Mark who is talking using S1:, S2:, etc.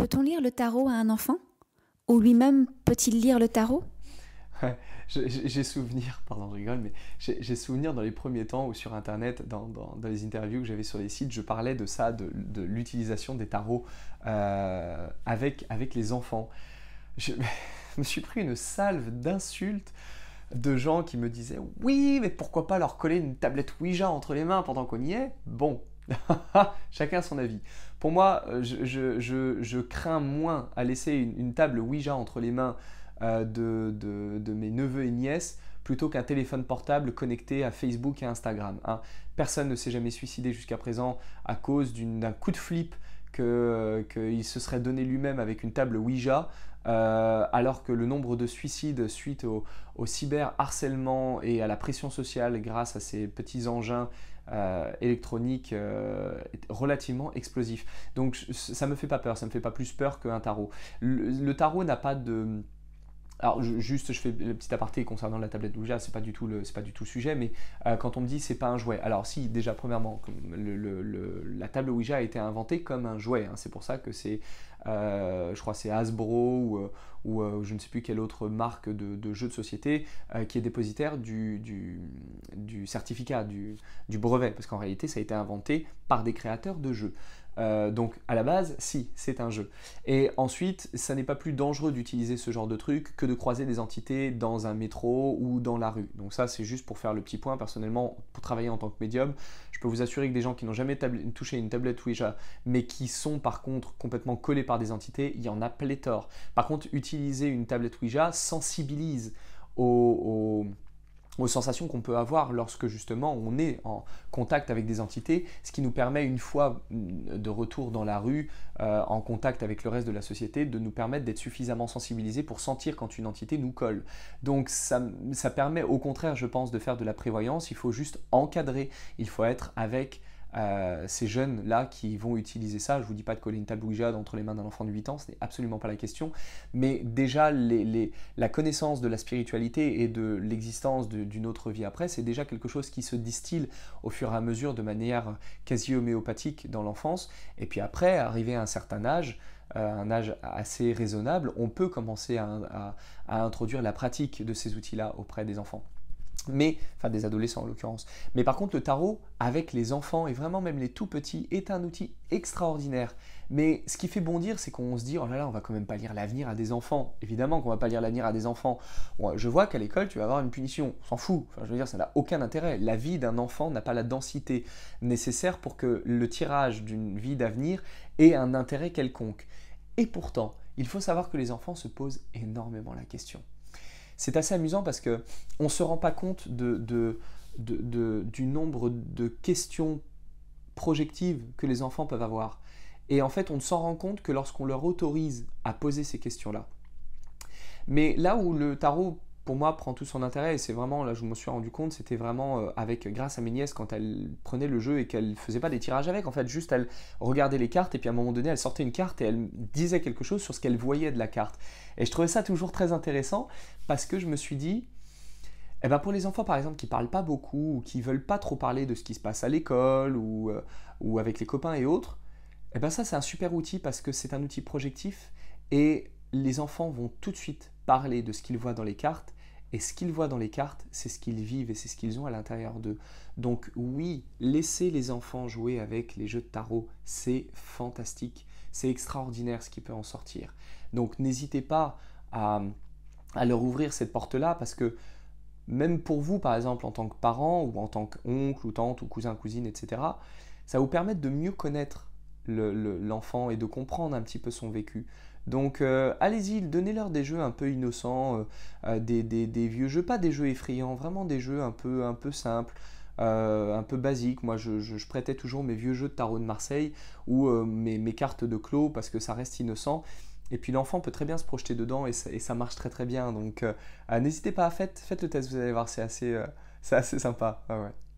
S1: Peut-on lire le tarot à un enfant Ou lui-même peut-il lire le tarot J'ai souvenir, pardon, je rigole, mais j'ai souvenir dans les premiers temps ou sur Internet, dans, les interviews que j'avais sur les sites, je parlais de ça, de, l'utilisation des tarots euh, avec, avec les enfants. Je me suis pris une salve d'insultes de gens qui me disaient oui mais pourquoi pas leur coller une tablette Ouija entre les mains pendant qu'on y est bon Chacun son avis. Pour moi, euh, je, crains moins à laisser une, table Ouija entre les mains euh, de, mes neveux et nièces plutôt qu'un téléphone portable connecté à Facebook et Instagram. Hein. Personne ne s'est jamais suicidé jusqu'à présent à cause d'un coup de flip euh, qu'il se serait donné lui-même avec une table Ouija, euh, alors que le nombre de suicides suite au, au cyberharcèlement et à la pression sociale grâce à ces petits engins euh, électroniques est relativement explosif. Donc ça me fait pas peur, ça me fait pas plus peur qu'un tarot. le tarot n'a pas de alors juste, je fais le petit aparté concernant la tablette Ouija, c'est pas du tout le, c'est pas du tout sujet, mais euh, quand on me dit c'est pas un jouet, alors si déjà premièrement, la table Ouija a été inventée comme un jouet, hein, c'est pour ça que c'est euh, je crois c'est Hasbro ou, euh, euh, je ne sais plus quelle autre marque de, jeu jeux de société qui est dépositaire du, certificat, du, brevet, parce qu'en réalité ça a été inventé par des créateurs de jeux. donc à la base, si, c'est un jeu. Et ensuite, ça n'est pas plus dangereux d'utiliser ce genre de truc que de croiser des entités dans un métro ou dans la rue. Donc ça, c'est juste pour faire le petit point. Personnellement, pour travailler en tant que médium, je peux vous assurer que des gens qui n'ont jamais touché une tablette Ouija, mais qui sont par contre complètement collés par des entités, il y en a pléthore. Par contre, utiliser une tablette Ouija sensibilise aux, sensations qu'on peut avoir lorsque justement on est en contact avec des entités, ce qui nous permet une fois de retour dans la rue, euh, en contact avec le reste de la société, de nous permettre d'être suffisamment sensibilisés pour sentir quand une entité nous colle. Donc ça, ça permet au contraire, je pense, de faire de la prévoyance, il faut juste encadrer, il faut être avec ces jeunes-là qui vont utiliser ça. Je vous dis pas de coller une table entre les mains d'un enfant de 8 ans, ce n'est absolument pas la question. Mais déjà, la connaissance de la spiritualité et de l'existence d'une autre vie après, c'est déjà quelque chose qui se distille au fur et à mesure de manière quasi homéopathique dans l'enfance. Et puis après, arrivé à un certain âge, euh, un âge assez raisonnable, on peut commencer à introduire la pratique de ces outils-là auprès des enfants mais enfin des adolescents en l'occurrence. Mais par contre, le tarot avec les enfants et vraiment même les tout petits est un outil extraordinaire. Mais ce qui fait bondir, c'est qu'on se dit oh là là, on va quand même pas lire l'avenir à des enfants. Évidemment qu'on va pas lire l'avenir à des enfants. je vois qu'à l'école, tu vas avoir une punition. On s'en fout. je veux dire, ça n'a aucun intérêt. La vie d'un enfant n'a pas la densité nécessaire pour que le tirage d'une vie d'avenir ait un intérêt quelconque. Et pourtant, il faut savoir que les enfants se posent énormément la question c'est assez amusant parce que on se rend pas compte du nombre de questions projectives que les enfants peuvent avoir. Et en fait, on ne s'en rend compte que lorsqu'on leur autorise à poser ces questions-là. Mais là où le tarot pour moi, prend tout son intérêt et c'est vraiment, là je me suis rendu compte, c'était vraiment euh, avec grâce à mes nièces quand elles prenaient le jeu et qu'elles faisaient pas des tirages avec. En fait, juste elles regardaient les cartes et puis à un moment donné, elles sortaient une carte et elles disaient quelque chose sur ce qu'elles voyaient de la carte. Et je trouvais ça toujours très intéressant parce que je me suis dit, eh ben pour les enfants par exemple qui parlent pas beaucoup ou qui veulent pas trop parler de ce qui se passe à l'école ou, euh, ou avec les copains et autres, eh ben ça c'est un super outil parce que c'est un outil projectif et les enfants vont tout de suite parler de ce qu'ils voient dans les cartes, et ce qu'ils voient dans les cartes, c'est ce qu'ils vivent et c'est ce qu'ils ont à l'intérieur d'eux. Donc oui, laisser les enfants jouer avec les jeux de tarot, c'est fantastique, c'est extraordinaire ce qui peut en sortir. Donc n'hésitez pas à, à, leur ouvrir cette porte-là parce que même pour vous, par exemple, en tant que parent ou en tant qu'oncle ou tante ou cousin, cousine, etc., ça vous permet de mieux connaître l'enfant et de comprendre un petit peu son vécu. Donc euh, allez-y, donnez-leur des jeux un peu innocents, euh, euh, des, vieux jeux, pas des jeux effrayants, vraiment des jeux un peu, un peu simples. un peu basiques. Moi, je, prêtais toujours mes vieux jeux de tarot de Marseille ou mes, mes, cartes de clos parce que ça reste innocent. Et puis l'enfant peut très bien se projeter dedans et ça, marche très très bien. Donc n'hésitez pas, faites, faites le test, vous allez voir, c'est assez, assez, sympa. Ah